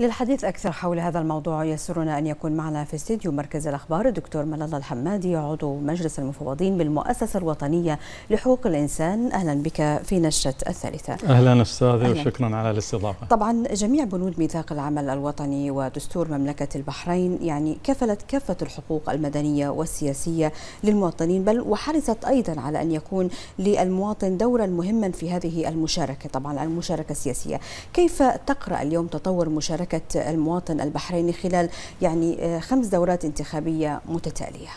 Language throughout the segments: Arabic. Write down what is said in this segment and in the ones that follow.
للحديث أكثر حول هذا الموضوع يسرنا أن يكون معنا في استديو مركز الأخبار الدكتور ملال الحمادي عضو مجلس المفوضين بالمؤسسة الوطنية لحقوق الإنسان أهلا بك في نشرة الثالثة أهلا أستاذي وشكرا على الاستضافة طبعا جميع بنود ميثاق العمل الوطني ودستور مملكة البحرين يعني كفلت كافة الحقوق المدنية والسياسية للمواطنين بل وحرصت أيضا على أن يكون للمواطن دورا مهما في هذه المشاركة طبعا المشاركة السياسية كيف تقرأ اليوم تطور مشاركة مشاركة المواطن البحريني خلال يعني آه، خمس دورات انتخابية متتالية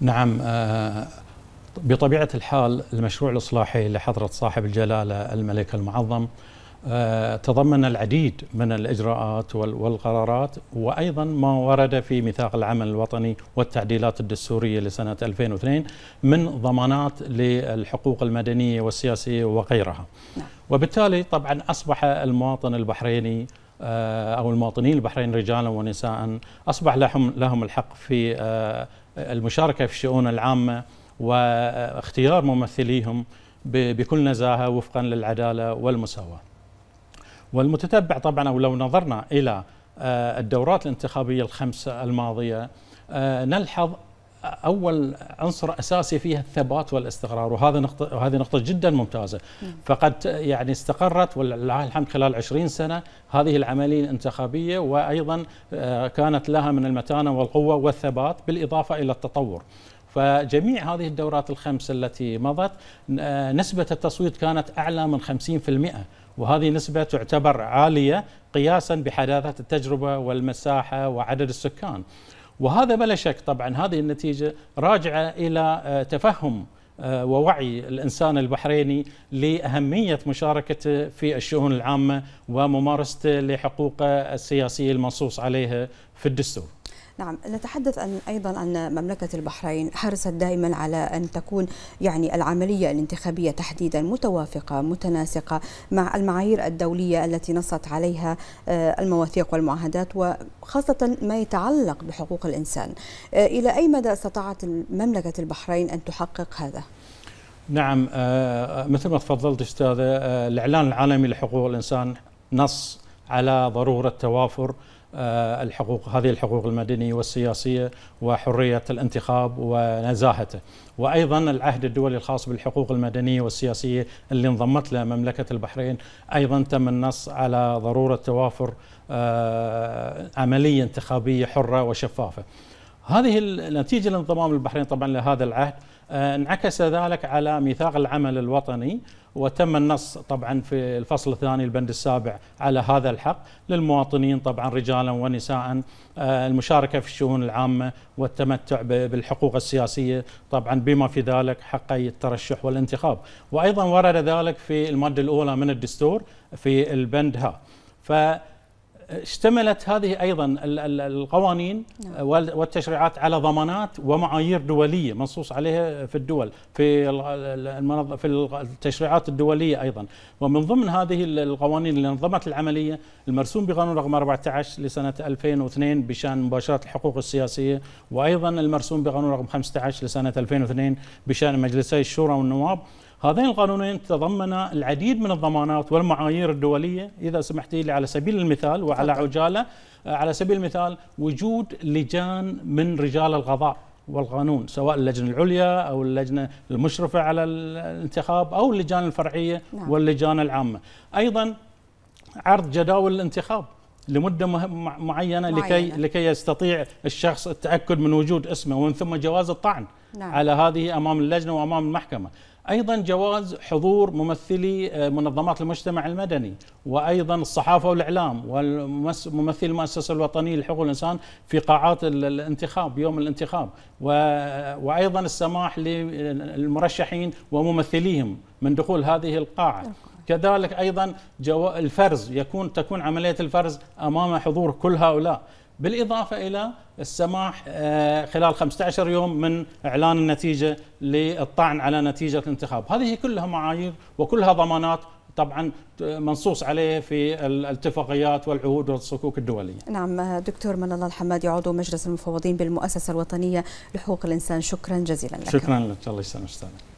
نعم آه، بطبيعة الحال المشروع الإصلاحي لحضرة صاحب الجلالة الملك المعظم آه، تضمن العديد من الإجراءات والقرارات وأيضا ما ورد في ميثاق العمل الوطني والتعديلات الدستورية لسنة 2002 من ضمانات للحقوق المدنية والسياسية وغيرها نعم. وبالتالي طبعا أصبح المواطن البحريني آه، أو المواطنين البحرين رجالا ونساء أصبح لهم, لهم الحق في آه، المشاركة في الشؤون العامة واختيار ممثليهم بكل نزاهة وفقا للعدالة والمساواة والمتتبع طبعا أو لو نظرنا إلى آه، الدورات الانتخابية الخمسة الماضية نلحظ اول عنصر اساسي فيها الثبات والاستقرار وهذا نقطه وهذه نقطه جدا ممتازه فقد يعني استقرت ولله الحمد خلال 20 سنه هذه العمليه الانتخابيه وايضا آه، كانت لها من المتانه والقوه والثبات بالاضافه الى التطور فجميع هذه الدورات الخمس التي مضت آه، نسبه التصويت كانت اعلى من 50% وهذه نسبة تعتبر عالية قياسا بحداثة التجربة والمساحة وعدد السكان وهذا بلا شك طبعا هذه النتيجه راجعه الى آه، تفهم آه، ووعي الانسان البحريني لاهميه مشاركته آه، في الشؤون العامه وممارسته لحقوقه السياسيه المنصوص عليها في الدستور. نعم نتحدث عن أيضا ان مملكة البحرين حرصت دائما على أن تكون يعني العملية الانتخابية تحديدا متوافقة متناسقة مع المعايير الدولية التي نصت عليها آه، المواثيق والمعاهدات وخاصة ما يتعلق بحقوق الإنسان آه، إلى أي مدى استطاعت مملكة البحرين أن تحقق هذا؟ نعم آه، مثل ما تفضلت استاذه الاعلان العالمي لحقوق الانسان نص على ضروره توافر آه، الحقوق هذه الحقوق المدنيه والسياسيه وحريه الانتخاب ونزاهته وايضا العهد الدولي الخاص بالحقوق المدنيه والسياسيه اللي انضمت له مملكه البحرين ايضا تم النص على ضروره توافر آه، عمليه انتخابيه حره وشفافه هذه نتيجه لانضمام البحرين طبعا لهذا العهد آه، انعكس ذلك على ميثاق العمل الوطني وتم النص طبعا في الفصل الثاني البند السابع على هذا الحق للمواطنين طبعا رجالا ونساء آه، المشاركه في الشؤون العامه والتمتع بالحقوق السياسيه طبعا بما في ذلك حقي الترشح والانتخاب وايضا ورد ذلك في الماده الاولى من الدستور في البند ها ف اشتملت هذه ايضا القوانين نعم. والتشريعات على ضمانات ومعايير دوليه منصوص عليها في الدول في في التشريعات الدوليه ايضا ومن ضمن هذه القوانين اللي نظمت العمليه المرسوم بقانون رقم 14 لسنه 2002 بشان مباشره الحقوق السياسيه وايضا المرسوم بقانون رقم 15 لسنه 2002 بشان مجلسي الشورى والنواب هذين القانونين تضمن العديد من الضمانات والمعايير الدولية إذا سمحتي لي على سبيل المثال وعلى عجالة آه، على سبيل المثال وجود لجان من رجال القضاء والقانون سواء اللجنة العليا أو اللجنة المشرفة على الانتخاب أو اللجان الفرعية نعم. واللجان العامة أيضا عرض جداول الانتخاب لمده معينه, معينة. لكي لكي يستطيع الشخص التاكد من وجود اسمه ومن ثم جواز الطعن نعم. على هذه امام اللجنه وامام المحكمه ايضا جواز حضور ممثلي آه، منظمات المجتمع المدني وايضا الصحافه والاعلام وممثل المؤسسه الوطنيه لحقوق الانسان في قاعات الانتخاب يوم الانتخاب وايضا السماح للمرشحين وممثليهم من دخول هذه القاعه نعم. كذلك أيضا جو الفرز يكون تكون عملية الفرز أمام حضور كل هؤلاء بالإضافة إلى السماح آه، خلال 15 يوم من إعلان النتيجة للطعن على نتيجة الانتخاب هذه كلها معايير وكلها ضمانات طبعا منصوص عليه في الاتفاقيات والعهود والصكوك الدوليه. نعم دكتور من الله الحمادي عضو مجلس المفوضين بالمؤسسه الوطنيه لحقوق الانسان شكرا جزيلا لك. شكرا لك الله يسلمك